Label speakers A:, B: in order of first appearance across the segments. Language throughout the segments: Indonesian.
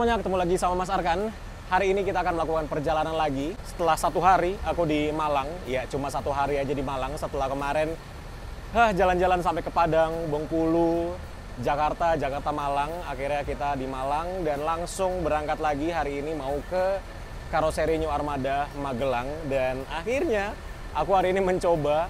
A: semuanya, ketemu lagi sama Mas Arkan. Hari ini kita akan melakukan perjalanan lagi setelah satu hari aku di Malang. Ya, cuma satu hari aja di Malang setelah kemarin jalan-jalan sampai ke Padang, Bengkulu, Jakarta, Jakarta Malang. Akhirnya kita di Malang dan langsung berangkat lagi hari ini mau ke Karoseri New Armada Magelang dan akhirnya aku hari ini mencoba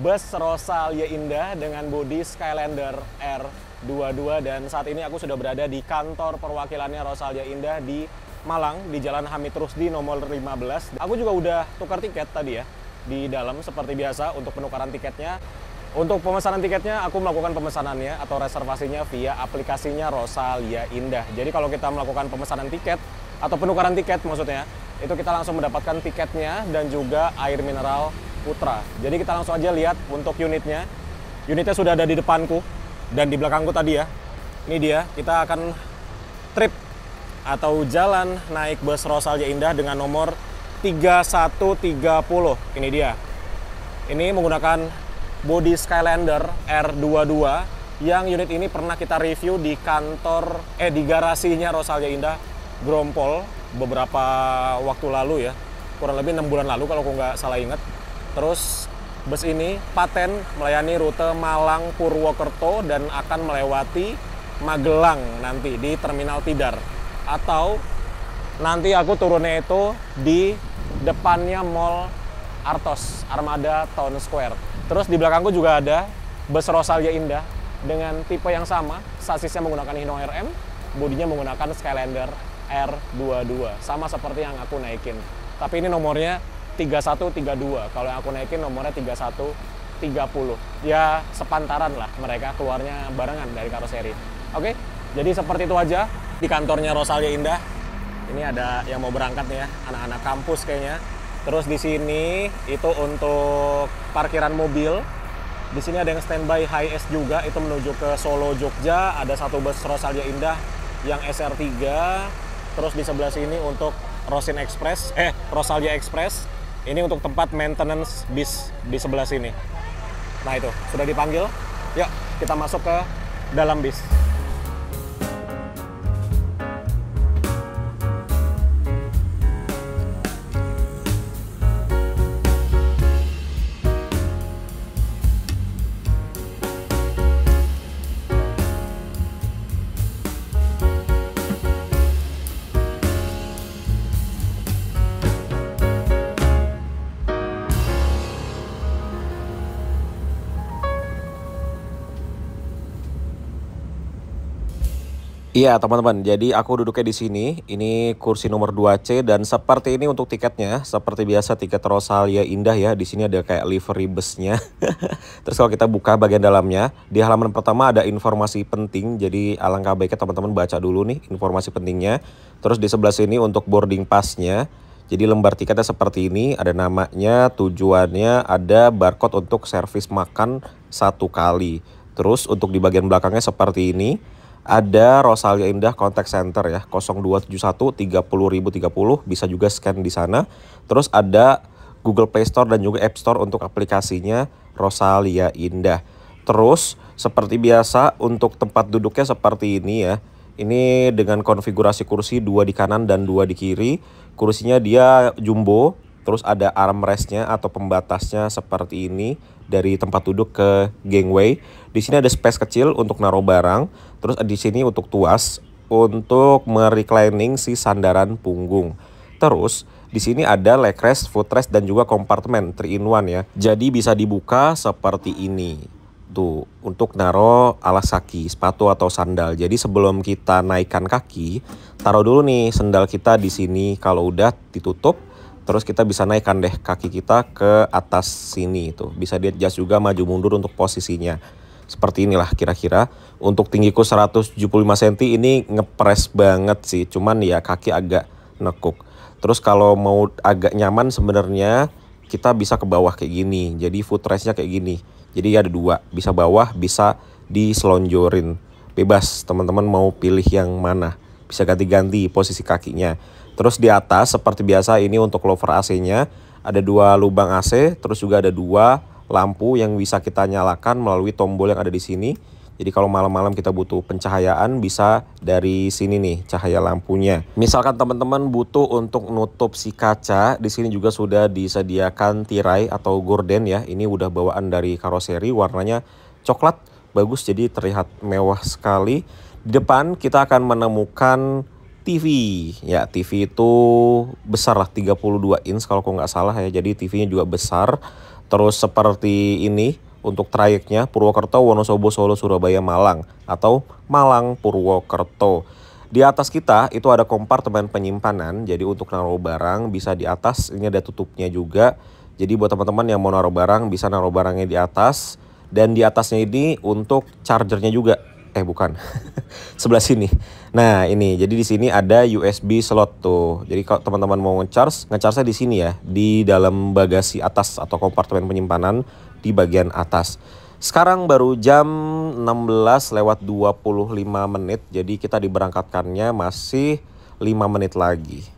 A: bus Rosalia Indah dengan bodi Skylander R 22 dan saat ini aku sudah berada di kantor perwakilannya Rosalia Indah di Malang di Jalan Hamid Rusdi nomor 15. Aku juga udah tukar tiket tadi ya di dalam seperti biasa untuk penukaran tiketnya. Untuk pemesanan tiketnya aku melakukan pemesanannya atau reservasinya via aplikasinya Rosalia Indah. Jadi kalau kita melakukan pemesanan tiket atau penukaran tiket maksudnya, itu kita langsung mendapatkan tiketnya dan juga air mineral Putra. Jadi kita langsung aja lihat untuk unitnya. Unitnya sudah ada di depanku. Dan di belakangku tadi ya, ini dia, kita akan trip atau jalan naik bus Rosalja Indah dengan nomor 3130. Ini dia. Ini menggunakan body Skylander R22 yang unit ini pernah kita review di kantor eh di garasinya Rosalja Indah Grompol beberapa waktu lalu ya kurang lebih enam bulan lalu kalau aku nggak salah ingat terus Bus ini paten melayani rute Malang Purwokerto dan akan melewati Magelang nanti di Terminal Tidar atau nanti aku turunnya itu di depannya Mall Artos Armada Town Square. Terus di belakangku juga ada bus Rosalia Indah dengan tipe yang sama, sasisnya menggunakan Hino RM, bodinya menggunakan Skylander R22 sama seperti yang aku naikin. Tapi ini nomornya 3132. Kalau yang aku naikin nomornya 3130. Ya sepantaran lah mereka keluarnya barengan dari karoseri. Oke, jadi seperti itu aja di kantornya Rosalia Indah. Ini ada yang mau berangkat nih ya, anak-anak kampus kayaknya. Terus di sini itu untuk parkiran mobil. Di sini ada yang standby High S juga itu menuju ke Solo Jogja, ada satu bus Rosalia Indah yang SR3. Terus di sebelah sini untuk Rosin Express, eh Rosalia Express. Ini untuk tempat maintenance bis di sebelah sini. Nah itu, sudah dipanggil. Yuk, kita masuk ke dalam bis. Iya teman-teman, jadi aku duduknya di sini. Ini kursi nomor 2C dan seperti ini untuk tiketnya. Seperti biasa tiket Rosalia Indah ya. Di sini ada kayak livery busnya. Terus kalau kita buka bagian dalamnya, di halaman pertama ada informasi penting. Jadi alangkah baiknya teman-teman baca dulu nih informasi pentingnya. Terus di sebelah sini untuk boarding passnya. Jadi lembar tiketnya seperti ini, ada namanya, tujuannya, ada barcode untuk servis makan satu kali. Terus untuk di bagian belakangnya seperti ini ada Rosalia Indah Contact Center ya, 0271 30.030 bisa juga scan di sana. Terus ada Google Play Store dan juga App Store untuk aplikasinya Rosalia Indah. Terus seperti biasa untuk tempat duduknya seperti ini ya. Ini dengan konfigurasi kursi dua di kanan dan dua di kiri. Kursinya dia jumbo Terus ada armrestnya atau pembatasnya seperti ini dari tempat duduk ke gangway. Di sini ada space kecil untuk naruh barang. Terus di sini untuk tuas untuk mereclining si sandaran punggung. Terus di sini ada legrest, footrest dan juga kompartemen 3 in one ya. Jadi bisa dibuka seperti ini tuh untuk naro alas kaki, sepatu atau sandal. Jadi sebelum kita naikkan kaki, taruh dulu nih sendal kita di sini. Kalau udah ditutup, terus kita bisa naikkan deh kaki kita ke atas sini itu bisa di adjust juga maju mundur untuk posisinya seperti inilah kira-kira untuk tinggiku 175 cm ini ngepres banget sih cuman ya kaki agak nekuk terus kalau mau agak nyaman sebenarnya kita bisa ke bawah kayak gini jadi footrestnya kayak gini jadi ada dua bisa bawah bisa diselonjorin bebas teman-teman mau pilih yang mana bisa ganti-ganti posisi kakinya Terus di atas seperti biasa ini untuk lover AC-nya ada dua lubang AC, terus juga ada dua lampu yang bisa kita nyalakan melalui tombol yang ada di sini. Jadi kalau malam-malam kita butuh pencahayaan bisa dari sini nih cahaya lampunya. Misalkan teman-teman butuh untuk nutup si kaca, di sini juga sudah disediakan tirai atau gorden ya. Ini udah bawaan dari karoseri warnanya coklat bagus jadi terlihat mewah sekali. Di depan kita akan menemukan TV. Ya, TV itu besar lah 32 inch kalau aku nggak salah ya. Jadi TV-nya juga besar. Terus seperti ini untuk trayeknya Purwokerto, Wonosobo, Solo, Surabaya, Malang atau Malang, Purwokerto. Di atas kita itu ada kompartemen penyimpanan, jadi untuk naruh barang bisa di atas, ini ada tutupnya juga. Jadi buat teman-teman yang mau naruh barang bisa naruh barangnya di atas dan di atasnya ini untuk chargernya juga eh bukan sebelah sini nah ini jadi di sini ada USB slot tuh jadi kalau teman-teman mau ngecharge ngecharge di sini ya di dalam bagasi atas atau kompartemen penyimpanan di bagian atas sekarang baru jam 16 lewat 25 menit jadi kita diberangkatkannya masih 5 menit lagi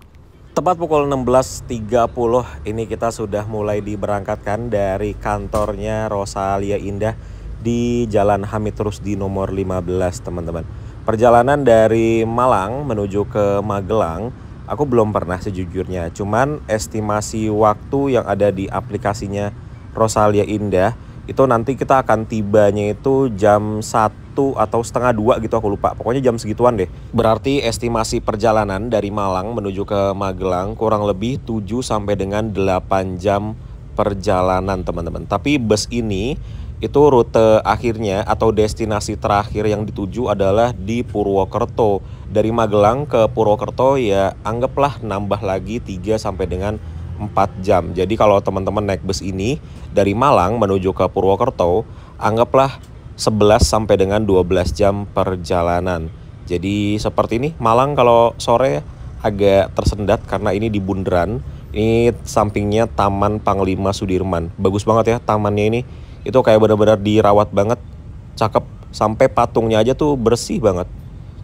A: Tepat pukul 16.30 ini kita sudah mulai diberangkatkan dari kantornya Rosalia Indah di Jalan Hamid Rusdi nomor 15 teman-teman. Perjalanan dari Malang menuju ke Magelang aku belum pernah sejujurnya. Cuman estimasi waktu yang ada di aplikasinya Rosalia Indah itu nanti kita akan tibanya itu jam 1 atau setengah dua gitu aku lupa. Pokoknya jam segituan deh. Berarti estimasi perjalanan dari Malang menuju ke Magelang kurang lebih 7 sampai dengan 8 jam perjalanan teman-teman. Tapi bus ini itu rute akhirnya atau destinasi terakhir yang dituju adalah di Purwokerto. Dari Magelang ke Purwokerto ya anggaplah nambah lagi 3 sampai dengan 4 jam. Jadi kalau teman-teman naik bus ini dari Malang menuju ke Purwokerto, anggaplah 11 sampai dengan 12 jam perjalanan. Jadi seperti ini, Malang kalau sore agak tersendat karena ini di bundaran. Ini sampingnya Taman Panglima Sudirman. Bagus banget ya tamannya ini itu kayak benar-benar dirawat banget cakep sampai patungnya aja tuh bersih banget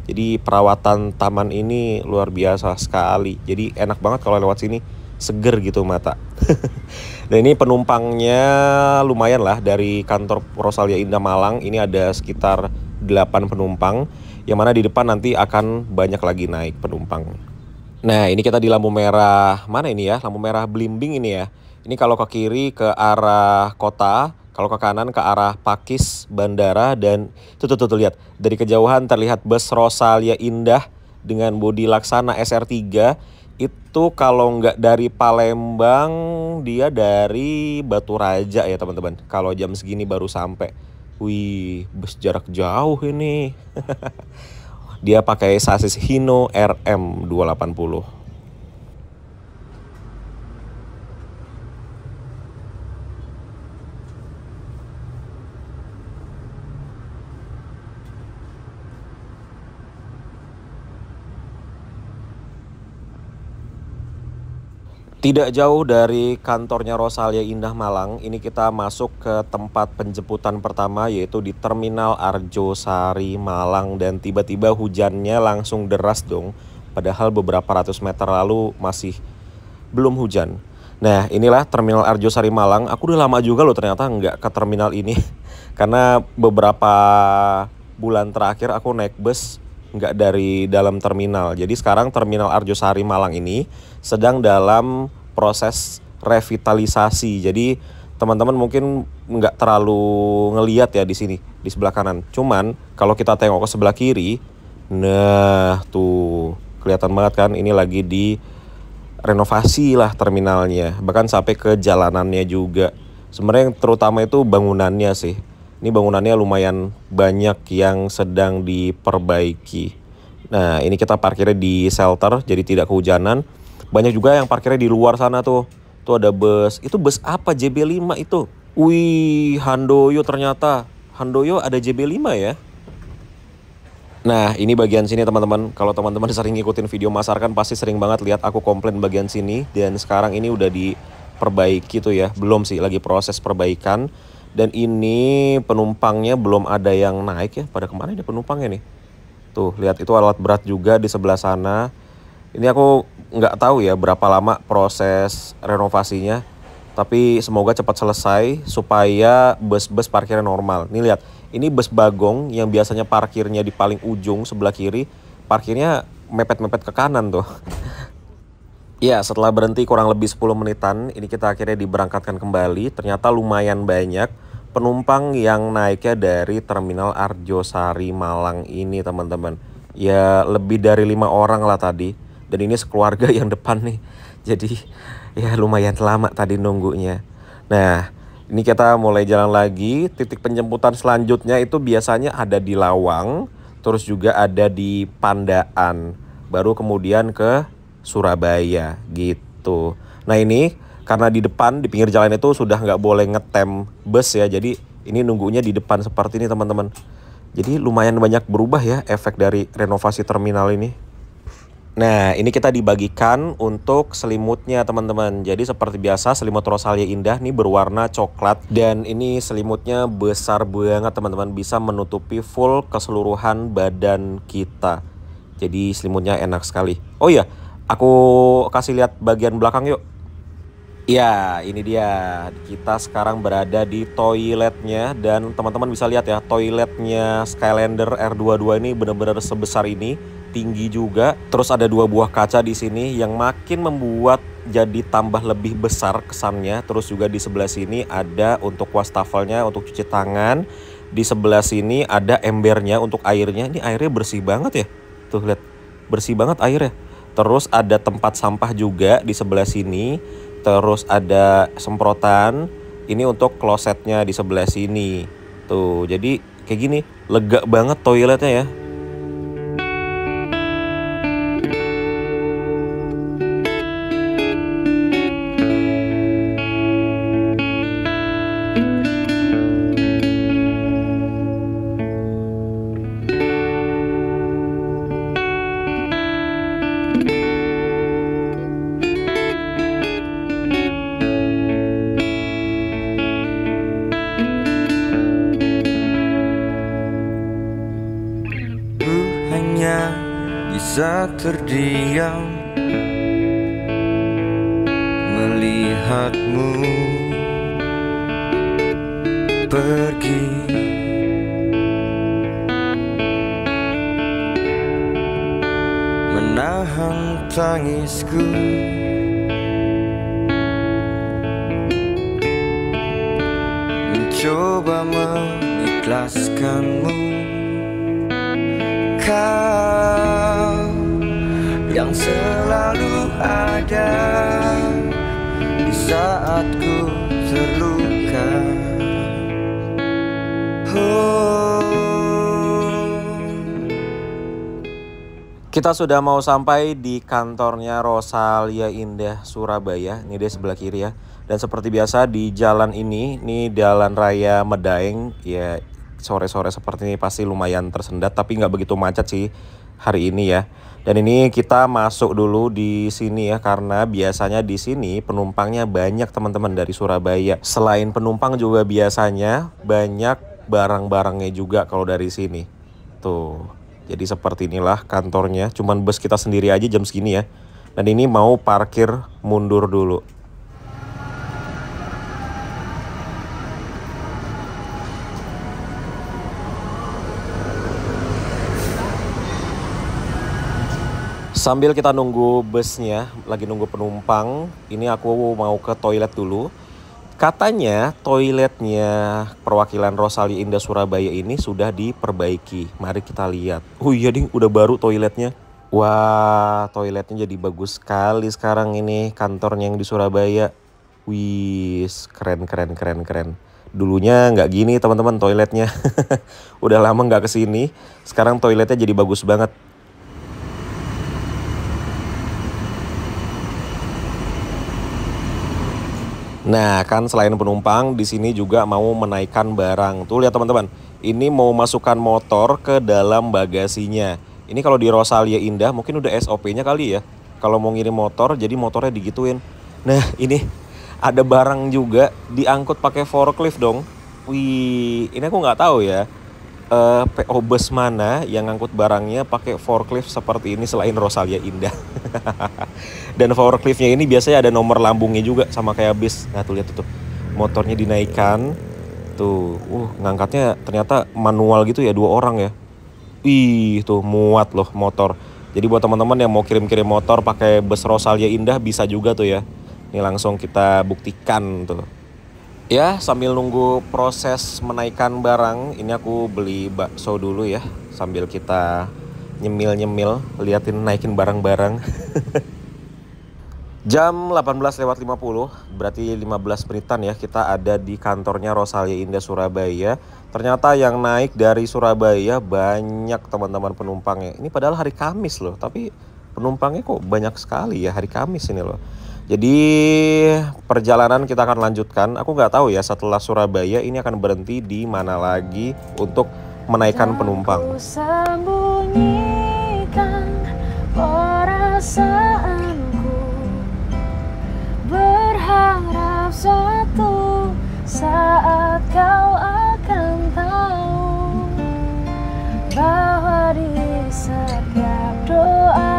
A: jadi perawatan taman ini luar biasa sekali jadi enak banget kalau lewat sini seger gitu mata dan ini penumpangnya lumayan lah dari kantor Rosalia Indah Malang ini ada sekitar 8 penumpang yang mana di depan nanti akan banyak lagi naik penumpang nah ini kita di lampu merah mana ini ya lampu merah Blimbing ini ya ini kalau ke kiri ke arah kota kalau ke kanan ke arah Pakis, Bandara dan tuh tuh tuh, tuh lihat dari kejauhan terlihat bus Rosalia Indah dengan bodi Laksana SR3 itu kalau nggak dari Palembang dia dari Batu Raja ya teman-teman. Kalau jam segini baru sampai. Wih, bus jarak jauh ini. dia pakai sasis Hino RM280. Tidak jauh dari kantornya Rosalia Indah Malang, ini kita masuk ke tempat penjemputan pertama yaitu di Terminal Arjosari Malang dan tiba-tiba hujannya langsung deras dong. Padahal beberapa ratus meter lalu masih belum hujan. Nah inilah Terminal Arjosari Malang, aku udah lama juga loh ternyata nggak ke terminal ini. Karena beberapa bulan terakhir aku naik bus nggak dari dalam terminal. Jadi sekarang terminal Arjosari Malang ini sedang dalam proses revitalisasi. Jadi teman-teman mungkin nggak terlalu ngeliat ya di sini di sebelah kanan. Cuman kalau kita tengok ke sebelah kiri, nah tuh kelihatan banget kan ini lagi di renovasi lah terminalnya. Bahkan sampai ke jalanannya juga. Sebenarnya yang terutama itu bangunannya sih ini bangunannya lumayan banyak yang sedang diperbaiki. Nah, ini kita parkirnya di shelter jadi tidak kehujanan. Banyak juga yang parkirnya di luar sana tuh. Tuh ada bus. Itu bus apa? JB5 itu. Wih, Handoyo ternyata. Handoyo ada JB5 ya. Nah, ini bagian sini teman-teman. Kalau teman-teman sering ngikutin video masarkan, pasti sering banget lihat aku komplain bagian sini dan sekarang ini udah diperbaiki tuh ya. Belum sih, lagi proses perbaikan. Dan ini penumpangnya belum ada yang naik ya. Pada kemarin ada penumpangnya nih. Tuh, lihat itu alat berat juga di sebelah sana. Ini aku nggak tahu ya berapa lama proses renovasinya. Tapi semoga cepat selesai supaya bus-bus parkirnya normal. Nih lihat, ini bus bagong yang biasanya parkirnya di paling ujung sebelah kiri, parkirnya mepet-mepet ke kanan tuh. Ya, setelah berhenti kurang lebih 10 menitan, ini kita akhirnya diberangkatkan kembali. Ternyata lumayan banyak penumpang yang naiknya dari terminal Arjosari Malang ini teman-teman ya lebih dari lima orang lah tadi dan ini sekeluarga yang depan nih jadi ya lumayan lama tadi nunggunya nah ini kita mulai jalan lagi titik penjemputan selanjutnya itu biasanya ada di Lawang terus juga ada di Pandaan baru kemudian ke Surabaya gitu nah ini karena di depan di pinggir jalan itu sudah nggak boleh ngetem bus ya jadi ini nunggunya di depan seperti ini teman-teman jadi lumayan banyak berubah ya efek dari renovasi terminal ini Nah, ini kita dibagikan untuk selimutnya teman-teman. Jadi seperti biasa selimut Rosalia Indah ini berwarna coklat dan ini selimutnya besar banget teman-teman, bisa menutupi full keseluruhan badan kita. Jadi selimutnya enak sekali. Oh iya, aku kasih lihat bagian belakang yuk. Ya, ini dia. Kita sekarang berada di toiletnya dan teman-teman bisa lihat ya, toiletnya Skylander R22 ini benar-benar sebesar ini, tinggi juga. Terus ada dua buah kaca di sini yang makin membuat jadi tambah lebih besar kesannya. Terus juga di sebelah sini ada untuk wastafelnya untuk cuci tangan. Di sebelah sini ada embernya untuk airnya. Ini airnya bersih banget ya. Tuh lihat, bersih banget airnya. Terus ada tempat sampah juga di sebelah sini terus ada semprotan ini untuk klosetnya di sebelah sini tuh jadi kayak gini lega banget toiletnya ya
B: terdiam melihatmu pergi menahan tangisku.
A: Kita sudah mau sampai di kantornya Rosalia Indah Surabaya. Ini dia sebelah kiri ya. Dan seperti biasa di jalan ini, ini jalan raya Medaeng. Ya sore-sore seperti ini pasti lumayan tersendat, tapi nggak begitu macet sih hari ini ya. Dan ini kita masuk dulu di sini ya karena biasanya di sini penumpangnya banyak teman-teman dari Surabaya. Selain penumpang juga biasanya banyak barang-barangnya juga kalau dari sini. Tuh. Jadi seperti inilah kantornya, cuman bus kita sendiri aja jam segini ya. Dan ini mau parkir mundur dulu. Sambil kita nunggu busnya, lagi nunggu penumpang, ini aku mau ke toilet dulu Katanya toiletnya perwakilan Rosali Indah Surabaya ini sudah diperbaiki. Mari kita lihat. Oh iya ding, udah baru toiletnya. Wah, toiletnya jadi bagus sekali sekarang ini kantornya yang di Surabaya. Wis, keren keren keren keren. Dulunya nggak gini teman-teman toiletnya. udah lama nggak kesini. Sekarang toiletnya jadi bagus banget. Nah, kan selain penumpang, di sini juga mau menaikkan barang. Tuh lihat teman-teman, ini mau masukkan motor ke dalam bagasinya. Ini kalau di Rosalia Indah mungkin udah SOP-nya kali ya. Kalau mau ngirim motor, jadi motornya digituin. Nah, ini ada barang juga diangkut pakai forklift dong. Wih, ini aku nggak tahu ya uh, eh, PO bus mana yang ngangkut barangnya pakai forklift seperti ini selain Rosalia Indah. Dan forkliftnya ini biasanya ada nomor lambungnya juga sama kayak bis. Nah tuh lihat tuh, motornya dinaikkan. Tuh, uh ngangkatnya ternyata manual gitu ya dua orang ya. Ih tuh muat loh motor. Jadi buat teman-teman yang mau kirim-kirim motor pakai bus Rosalia Indah bisa juga tuh ya. Ini langsung kita buktikan tuh ya sambil nunggu proses menaikkan barang ini aku beli bakso dulu ya sambil kita nyemil-nyemil liatin naikin barang-barang jam 18 lewat 50 berarti 15 menitan ya kita ada di kantornya Rosalia Indah Surabaya ternyata yang naik dari Surabaya banyak teman-teman penumpangnya ini padahal hari Kamis loh tapi penumpangnya kok banyak sekali ya hari Kamis ini loh jadi perjalanan kita akan lanjutkan. Aku nggak tahu ya setelah Surabaya ini akan berhenti di mana lagi untuk menaikkan penumpang. setiap doa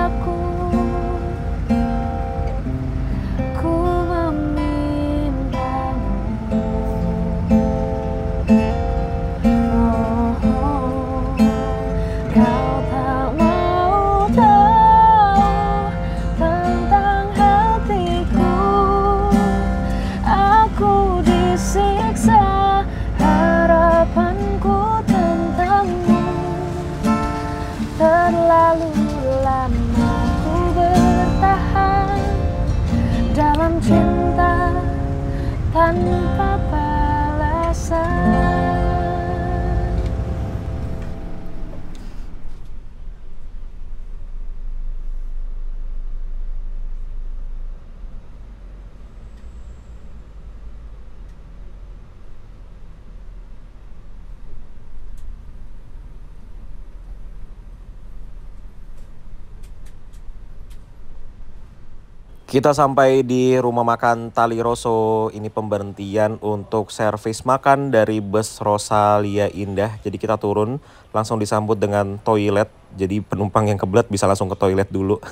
A: Kita sampai di rumah makan Tali Rosso. Ini pemberhentian untuk servis makan dari bus Rosalia Indah. Jadi kita turun langsung disambut dengan toilet. Jadi penumpang yang kebelet bisa langsung ke toilet dulu.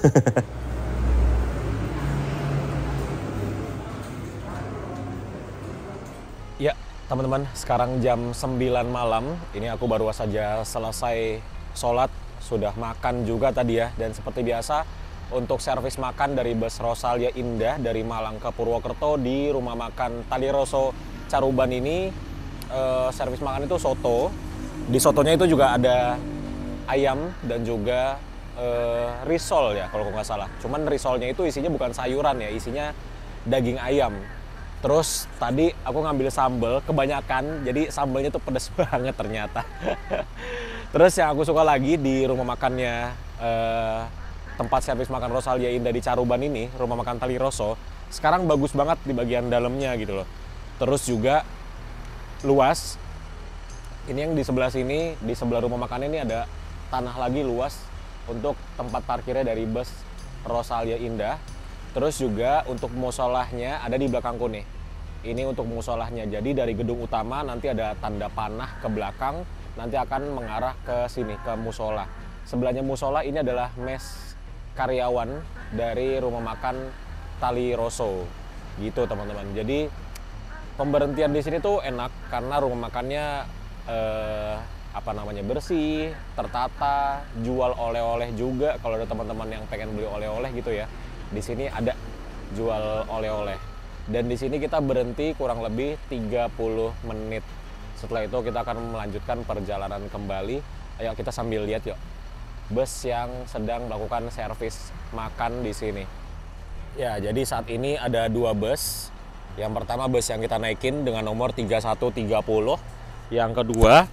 A: ya, teman-teman, sekarang jam 9 malam. Ini aku baru saja selesai sholat, sudah makan juga tadi ya. Dan seperti biasa, untuk servis makan dari bus Rosalia Indah dari Malang ke Purwokerto di rumah makan Tali Roso Caruban ini uh, servis makan itu soto. Di sotonya itu juga ada ayam dan juga uh, risol ya kalau nggak salah. Cuman risolnya itu isinya bukan sayuran ya, isinya daging ayam. Terus tadi aku ngambil sambel kebanyakan, jadi sambelnya tuh pedes banget ternyata. Terus yang aku suka lagi di rumah makannya uh, tempat servis makan Rosalia Indah di Caruban ini, rumah makan Tali Roso, sekarang bagus banget di bagian dalamnya gitu loh. Terus juga luas. Ini yang di sebelah sini, di sebelah rumah makannya ini ada tanah lagi luas untuk tempat parkirnya dari bus Rosalia Indah. Terus juga untuk musolahnya ada di belakangku nih. Ini untuk musolahnya. Jadi dari gedung utama nanti ada tanda panah ke belakang, nanti akan mengarah ke sini ke musola. Sebelahnya musola ini adalah mes karyawan dari rumah makan Tali Rosso. Gitu teman-teman. Jadi pemberhentian di sini tuh enak karena rumah makannya eh, apa namanya bersih, tertata, jual oleh-oleh juga kalau ada teman-teman yang pengen beli oleh-oleh gitu ya. Di sini ada jual oleh-oleh. Dan di sini kita berhenti kurang lebih 30 menit. Setelah itu kita akan melanjutkan perjalanan kembali. Ayo kita sambil lihat yuk bus yang sedang melakukan servis makan di sini. Ya, jadi saat ini ada dua bus. Yang pertama bus yang kita naikin dengan nomor 3130. Yang kedua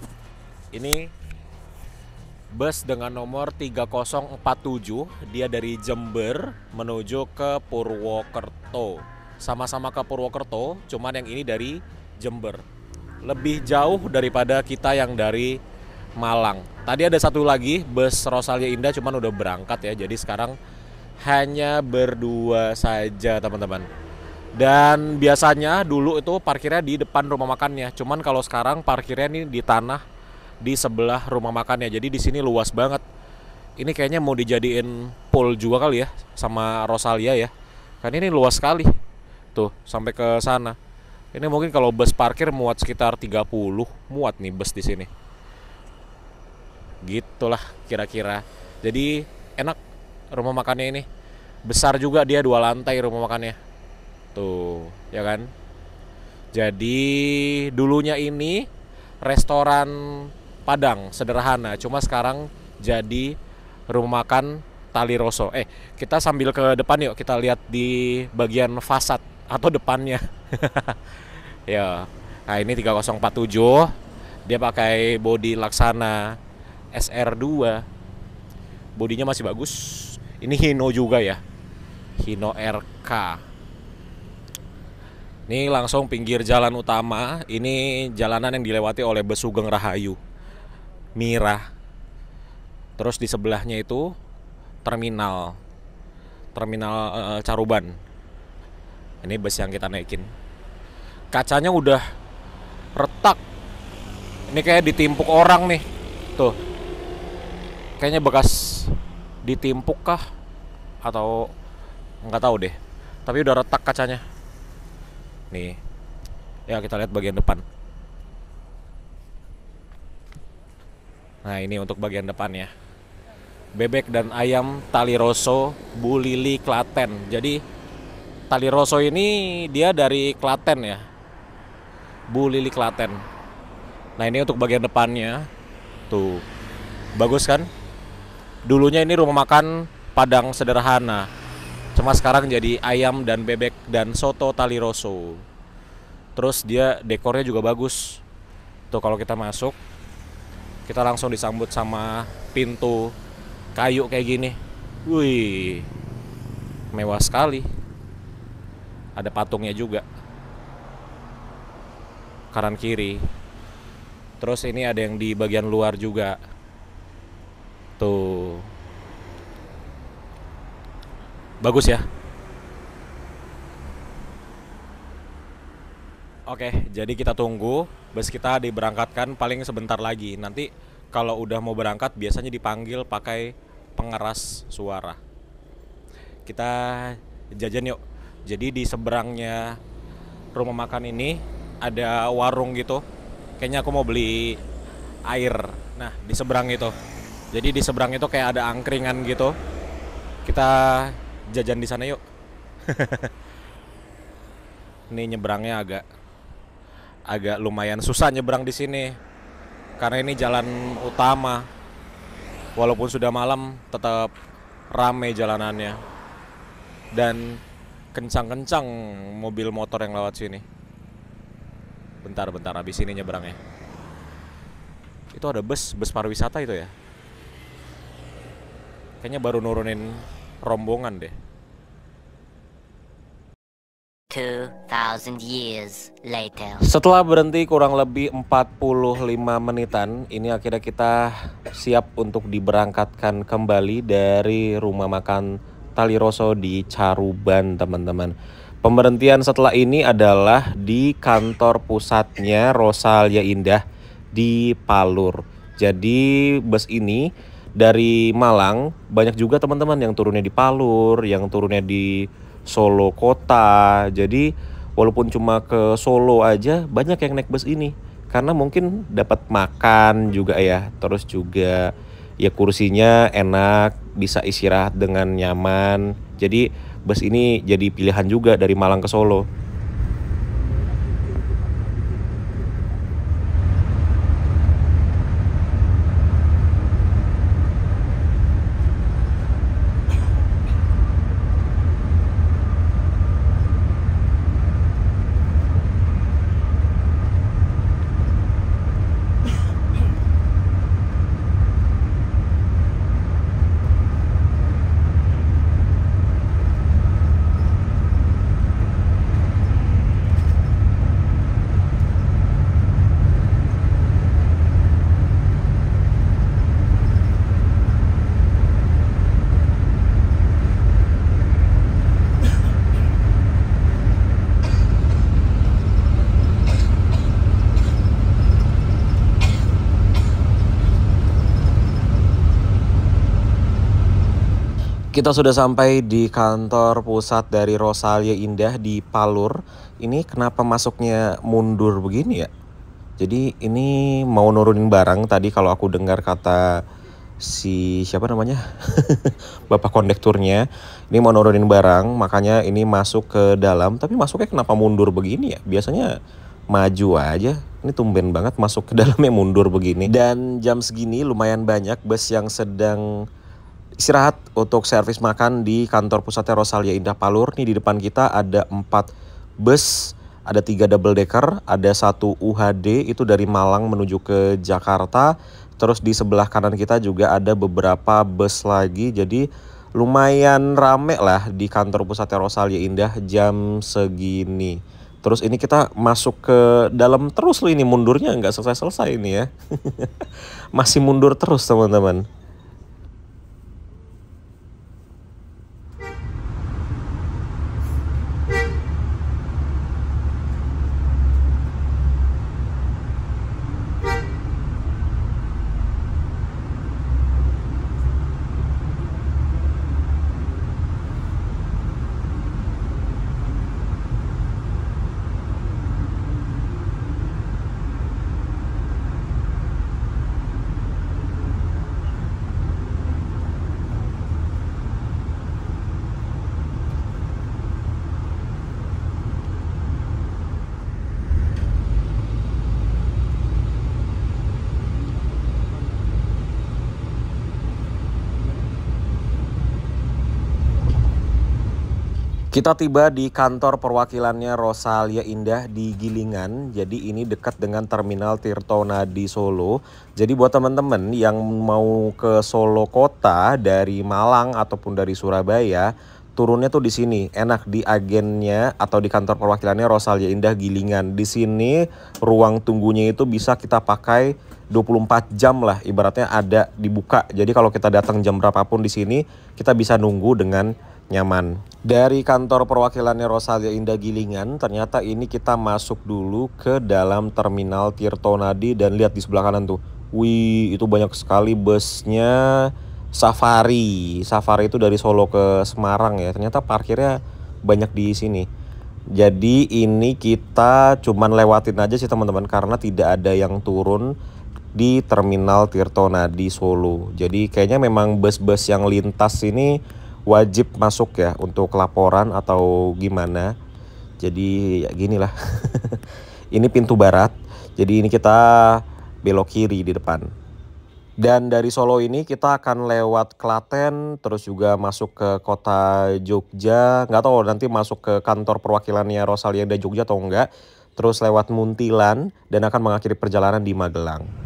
A: ini bus dengan nomor 3047. Dia dari Jember menuju ke Purwokerto. Sama-sama ke Purwokerto, cuman yang ini dari Jember. Lebih jauh daripada kita yang dari Malang. Tadi ada satu lagi bus Rosalia Indah cuman udah berangkat ya. Jadi sekarang hanya berdua saja teman-teman. Dan biasanya dulu itu parkirnya di depan rumah makannya. Cuman kalau sekarang parkirnya ini di tanah di sebelah rumah makannya. Jadi di sini luas banget. Ini kayaknya mau dijadiin pool juga kali ya sama Rosalia ya. Kan ini luas sekali. Tuh, sampai ke sana. Ini mungkin kalau bus parkir muat sekitar 30, muat nih bus di sini gitulah kira-kira jadi enak rumah makannya ini besar juga dia dua lantai rumah makannya tuh ya kan jadi dulunya ini restoran Padang sederhana cuma sekarang jadi rumah makan Tali Rosso eh kita sambil ke depan yuk kita lihat di bagian fasad atau depannya ya nah ini 3047 dia pakai body laksana SR2 bodinya masih bagus ini Hino juga ya Hino RK ini langsung pinggir jalan utama ini jalanan yang dilewati oleh Besugeng Rahayu Mira terus di sebelahnya itu terminal terminal uh, Caruban ini bus yang kita naikin kacanya udah retak ini kayak ditimpuk orang nih tuh kayaknya bekas ditimpuk kah atau nggak tahu deh tapi udah retak kacanya nih ya kita lihat bagian depan nah ini untuk bagian depannya bebek dan ayam tali rosso bulili Klaten jadi tali rosso ini dia dari Klaten ya bulili Klaten nah ini untuk bagian depannya tuh bagus kan Dulunya ini rumah makan Padang sederhana. Cuma sekarang jadi ayam dan bebek dan soto tali rosso. Terus dia dekornya juga bagus. Tuh kalau kita masuk kita langsung disambut sama pintu kayu kayak gini. Wih. Mewah sekali. Ada patungnya juga. Kanan kiri. Terus ini ada yang di bagian luar juga Tuh. Bagus ya. Oke, jadi kita tunggu bus kita diberangkatkan paling sebentar lagi. Nanti kalau udah mau berangkat biasanya dipanggil pakai pengeras suara. Kita jajan yuk. Jadi di seberangnya rumah makan ini ada warung gitu. Kayaknya aku mau beli air. Nah, di seberang itu. Jadi di seberang itu kayak ada angkringan gitu. Kita jajan di sana yuk. Ini nyebrangnya agak agak lumayan susah nyebrang di sini. Karena ini jalan utama. Walaupun sudah malam tetap rame jalanannya. Dan kencang-kencang mobil motor yang lewat sini. Bentar-bentar habis ini nyebrangnya. Itu ada bus, bus pariwisata itu ya? Kayaknya baru nurunin rombongan deh. 2000 years later. Setelah berhenti kurang lebih 45 menitan, ini akhirnya kita siap untuk diberangkatkan kembali dari rumah makan Tali Roso di Caruban, teman-teman. Pemberhentian setelah ini adalah di kantor pusatnya Rosalia Indah di Palur. Jadi bus ini dari Malang banyak juga teman-teman yang turunnya di Palur, yang turunnya di Solo kota. Jadi walaupun cuma ke Solo aja banyak yang naik bus ini karena mungkin dapat makan juga ya, terus juga ya kursinya enak, bisa istirahat dengan nyaman. Jadi bus ini jadi pilihan juga dari Malang ke Solo. Kita sudah sampai di kantor pusat dari Rosalia Indah di Palur. Ini kenapa masuknya mundur begini ya? Jadi ini mau nurunin barang tadi kalau aku dengar kata si siapa namanya? Bapak kondekturnya. Ini mau nurunin barang, makanya ini masuk ke dalam. Tapi masuknya kenapa mundur begini ya? Biasanya maju aja. Ini tumben banget masuk ke dalamnya mundur begini. Dan jam segini lumayan banyak bus yang sedang istirahat untuk servis makan di kantor pusatnya Rosalia Indah Palur. Nih di depan kita ada empat bus, ada tiga double decker, ada satu UHD itu dari Malang menuju ke Jakarta. Terus di sebelah kanan kita juga ada beberapa bus lagi. Jadi lumayan rame lah di kantor pusatnya Rosalia Indah jam segini. Terus ini kita masuk ke dalam terus loh ini mundurnya nggak selesai-selesai ini ya. Masih mundur terus teman-teman. Kita tiba di kantor perwakilannya Rosalia Indah di Gilingan. Jadi ini dekat dengan Terminal Tirtona di Solo. Jadi buat teman-teman yang mau ke Solo kota dari Malang ataupun dari Surabaya, turunnya tuh di sini. Enak di agennya atau di kantor perwakilannya Rosalia Indah Gilingan. Di sini ruang tunggunya itu bisa kita pakai 24 jam lah ibaratnya ada dibuka. Jadi kalau kita datang jam berapapun di sini, kita bisa nunggu dengan nyaman. Dari kantor perwakilannya Rosalia Indah Gilingan, ternyata ini kita masuk dulu ke dalam terminal Tirtonadi dan lihat di sebelah kanan tuh. Wih, itu banyak sekali busnya safari. Safari itu dari Solo ke Semarang ya. Ternyata parkirnya banyak di sini. Jadi ini kita cuman lewatin aja sih teman-teman karena tidak ada yang turun di terminal Tirtonadi Solo. Jadi kayaknya memang bus-bus yang lintas ini wajib masuk ya untuk laporan atau gimana. Jadi ya lah ini pintu barat. Jadi ini kita belok kiri di depan. Dan dari Solo ini kita akan lewat Klaten, terus juga masuk ke kota Jogja. Nggak tahu nanti masuk ke kantor perwakilannya Rosalia dan Jogja atau enggak. Terus lewat Muntilan dan akan mengakhiri perjalanan di Magelang.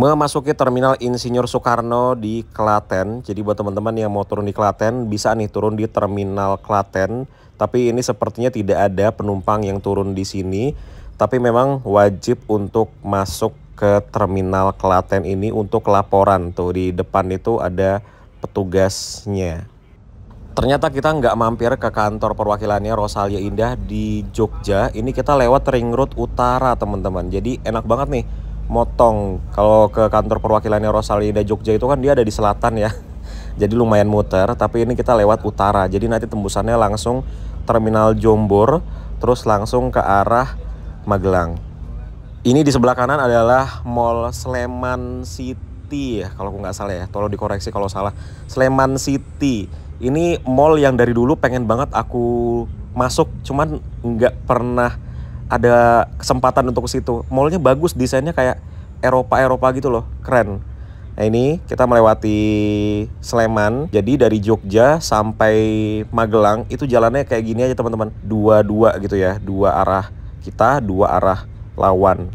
A: memasuki terminal Insinyur Soekarno di Klaten. Jadi buat teman-teman yang mau turun di Klaten, bisa nih turun di terminal Klaten. Tapi ini sepertinya tidak ada penumpang yang turun di sini. Tapi memang wajib untuk masuk ke terminal Klaten ini untuk laporan. Tuh di depan itu ada petugasnya. Ternyata kita nggak mampir ke kantor perwakilannya Rosalia Indah di Jogja. Ini kita lewat ring road utara teman-teman. Jadi enak banget nih motong kalau ke kantor perwakilannya Rosalinda Jogja itu kan dia ada di selatan ya jadi lumayan muter tapi ini kita lewat utara jadi nanti tembusannya langsung terminal Jombor terus langsung ke arah Magelang ini di sebelah kanan adalah Mall Sleman City ya kalau nggak salah ya tolong dikoreksi kalau salah Sleman City ini mall yang dari dulu pengen banget aku masuk cuman nggak pernah ada kesempatan untuk ke situ. Mallnya bagus, desainnya kayak Eropa-Eropa gitu loh, keren. Nah ini kita melewati Sleman. Jadi dari Jogja sampai Magelang itu jalannya kayak gini aja teman-teman. Dua-dua gitu ya, dua arah kita, dua arah lawan.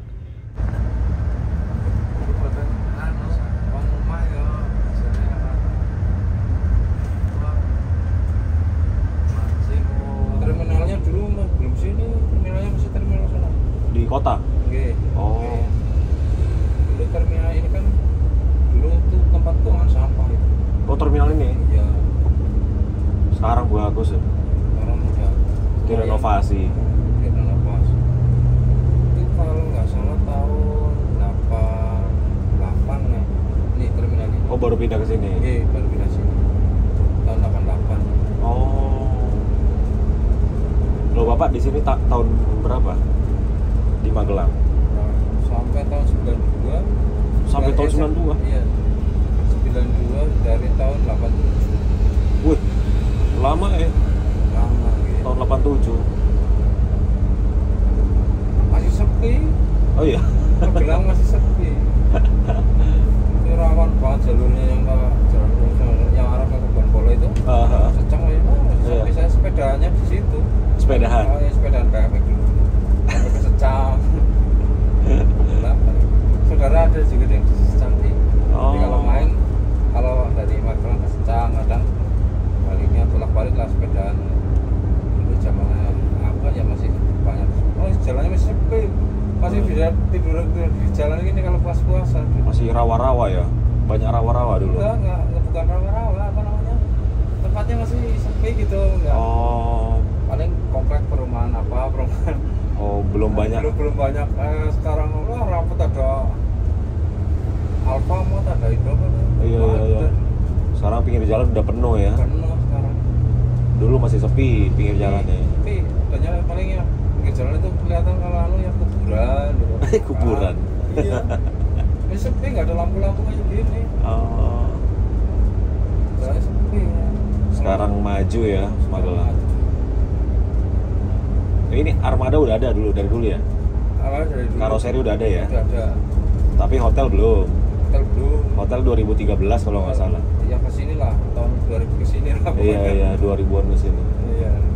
A: di kota okay. oh okay.
B: di terminal ini kan dulu tuh tempat buangan sampah itu
A: oh terminal ini Iya. sekarang bagus ya sekarang udah direnovasi direnovasi
B: itu kalau nggak salah tahun delapan ya ini terminal ini oh baru pindah ke sini iya baru
A: pindah sini tahun 88 oh lo bapak di sini ta tahun
B: kemarin sepeda sepedaan dulu zamannya apa ya masih banyak oh jalannya masih sepi masih hmm. bisa tidur, tidur di jalan ini kalau pas puasa
A: masih rawa-rawa ya banyak rawa-rawa dulu enggak
B: enggak bukan rawa-rawa apa namanya tempatnya masih sepi gitu enggak
A: oh
B: paling komplek perumahan apa perumahan
A: oh belum nah, banyak belum,
B: belum banyak eh, sekarang wah rapat ada Alfamart ada ada Indomaret
A: iya, iya, iya. sekarang pinggir jalan udah penuh ya penuh dulu masih sepi pinggir jalannya
B: tapi tanya paling ya pinggir jalan itu kelihatan kalau anu yang kuburan gitu.
A: kuburan iya
B: ini sepi nggak ada lampu-lampu kayak gini
A: oh
B: sepi ya.
A: sekarang maju ya Magelang ini armada udah ada dulu dari dulu ya?
B: Armada dari dulu. Karoseri udah ada ya? Udah ada.
A: Tapi hotel belum dulu hotel 2013 kalau nggak salah
B: ya kesini lah tahun 2000 kesini lah iya iya 2000an kesini iya